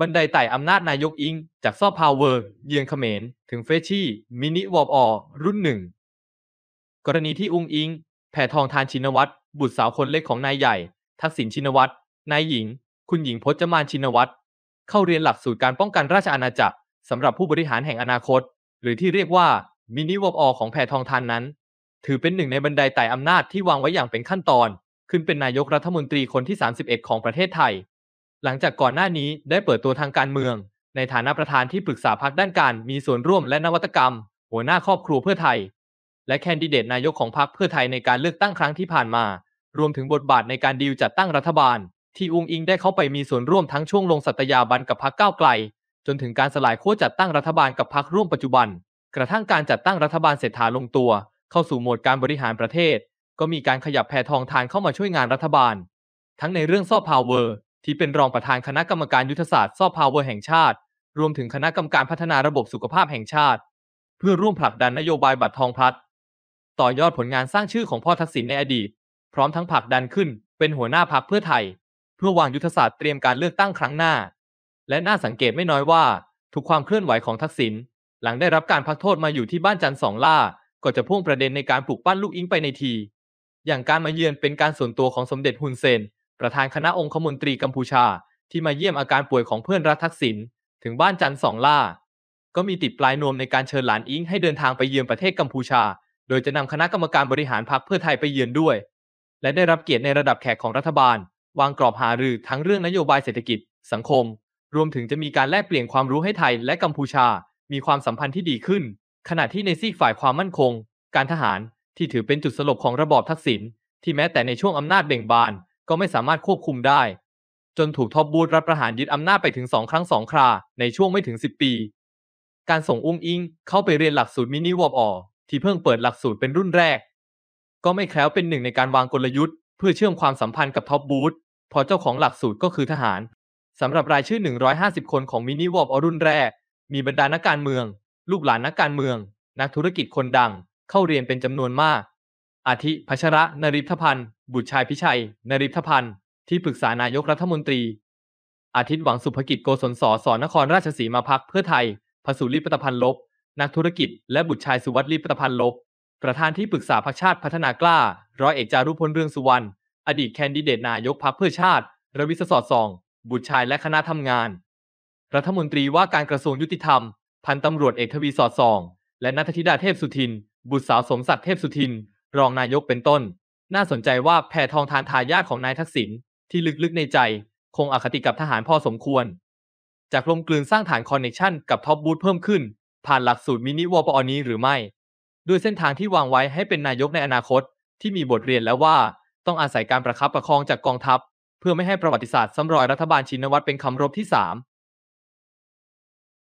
บันไดไต่อำนาจนายกอิง จากซอฟพาวเวอร์ เยียงเขมรถึงเฟชชี่มินิวอบออรุ่นหนึ่งกรณีที่อุงอิงแผ่ทองทานชินวัตร บุตรสาวคนเล็กของนายใหญ่ ทักษิณชินวัตร นายหญิง คุณหญิงพจมานชินวัตร เข้าเรียนหลักสูตรการป้องกันราชอาณาจักรสำหรับผู้บริหารแห่งอนาคต หรือที่เรียกว่ามินิวอบออของแผ่ทองทานนั้น ถือเป็นหนึ่งในบันไดไต่อำนาจที่วางไว้อย่างเป็นขั้นตอน ขึ้นเป็นนายกรัฐมนตรีคนที่ 31 ของประเทศไทยหลังจากก่อนหน้านี้ได้เปิดตัวทางการเมือง ในฐานะประธานที่ปรึกษาพรรคด้านการ มีส่วนร่วมและนวัตกรรม หัวหน้าครอบครัวเพื่อไทย และแคนดิเดตนายกของพรรคเพื่อไทยในการเลือกตั้งครั้งที่ผ่านมา รวมถึงบทบาทในการดีลจัดตั้งรัฐบาล ที่อุงอิงได้เข้าไปมีส่วนร่วมทั้งช่วงลงสัตยาบันกับพรรคก้าวไกล จนถึงการสลายขค้วจัดตั้งรัฐบาลกับพรรคร่วมปัจจุบัน กระทั่งการจัดตั้งรัฐบาลเศรษฐาลงตัว เข้าสู่โหมดการบริหารประเทศ ก็มีการขยับแพทองทานเข้ามาช่วยงานรัฐบาล ทั้งในเรื่องซอฟต์พาวเวอร์ที่เป็นรองประธานคณะกรรมการยุทธศาสตร์ซอฟต์พาวเวอร์แห่งชาติ รวมถึงคณะกรรมการพัฒนาระบบสุขภาพแห่งชาติ เพื่อร่วมผลักดันนโยบายบัตรทองพลัดต่อยอดผลงานสร้างชื่อของพ่อทักษิณในอดีต พร้อมทั้งผลักดันขึ้น เป็นหัวหน้าพรรคเพื่อไทย เพื่อวางยุทธศาสตร์เตรียมการเลือกตั้งครั้งหน้า และน่าสังเกตไม่น้อยว่า ทุกความเคลื่อนไหวของทักษิณหลังได้รับการพักโทษมาอยู่ที่บ้านจันทร์สองล่า ก็จะพุ่งประเด็นในการปลุกปั้นลูกอิงไปในที อย่างการมาเยือนเป็นการส่วนตัวของสมเด็จฮุนเซนประธานคณะองคมนตรีกัมพูชาที่มาเยี่ยมอาการป่วยของเพื่อนรัฐทักษิณถึงบ้านจันสองล่า ก็มีติดปลายนวมในการเชิญหลานอิงให้เดินทางไปเยือนประเทศกัมพูชา โดยจะนำคณะกรรมการบริหารพรรคเพื่อไทยไปเยือนด้วย และได้รับเกียรติในระดับแขกของรัฐบาล วางกรอบหารือทั้งเรื่องนโยบายเศรษฐกิจสังคม รวมถึงจะมีการแลกเปลี่ยนความรู้ให้ไทยและกัมพูชามีความสัมพันธ์ที่ดีขึ้น ขณะที่ในซีกฝ่ายความมั่นคง การทหารที่ถือเป็นจุดสลบของระบอบทักษิณที่แม้แต่ในช่วงอำนาจเบ่งบานก็ไม่สามารถควบคุมได้ จนถูกทอบบูธรัฐประหารยึดอำนาจไปถึงสองครั้งสองครา ในช่วงไม่ถึง 10 ปี การส่งอุ้งอิง เข้าไปเรียนหลักสูตรมินิวอปอที่เพิ่งเปิดหลักสูตรเป็นรุ่นแรก ก็ไม่แคล้วเป็นหนึ่งในการวางกลยุทธ์ เพื่อเชื่อมความสัมพันธ์กับท็อปบูธพอเจ้าของหลักสูตรก็คือทหารสำหรับรายชื่อ 150 คนของมินิวอปอรุ่นแรก มีบรรดานักการเมือง ลูกหลานนักการเมือง นักธุรกิจคนดังเข้าเรียนเป็นจำนวนมากอาทิพัชระนริทพันธ์บุตรชายพิชัย นริทพันธ์ที่ปรึกษานายกรัฐมนตรี อาทิตย์หวังสุภกิจโกศลสอสอนครราชสีมาพักเพื่อไทยพสุริปตพันธ์ลบ นักธุรกิจ และบุตรชายสุวัตริปตพันธ์ลบ ประธานที่ปรึกษาพรรคชาติพัฒนากล้า ร้อยเอกจารุพลเรืองสุวรรณอดีตแคนดิเดตนายกพักเพื่อชาติรวิศสอดส่อง บุตรชายและคณะทำงาน รัฐมนตรีว่าการกระทรวงยุติธรรมพันตำรวจเอกทวีสอดส่องและนัทธิดาเทพสุทิน บุตรสาวสมศักดิ์เทพสุทินรองนายกเป็นต้น น่าสนใจว่าแพทองทานทายาทของนายทักษิณที่ลึกๆในใจ คงอคติกับทหารพอสมควร จากลมกลืนสร้างฐานคอนเนคชันกับท็อปบูธเพิ่มขึ้น ผ่านหลักสูตรมินิวอปอนี้หรือไม่ด้วยเส้นทางที่วางไว้ให้เป็นนายกในอนาคตที่มีบทเรียนแล้วว่าต้องอาศัยการประคับประคองจากกองทัพ เพื่อไม่ให้ประวัติศาสตร์ซ้ำรอยรัฐบาลชินวัตรเป็นคำรบที่สาม